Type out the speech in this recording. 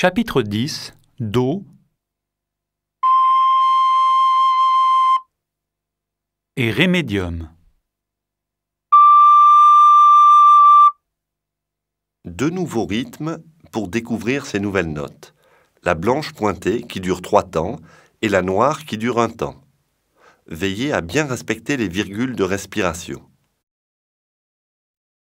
Chapitre 10 Do et Rémédium. Deux nouveaux rythmes pour découvrir ces nouvelles notes. La blanche pointée qui dure trois temps et la noire qui dure un temps. Veillez à bien respecter les virgules de respiration.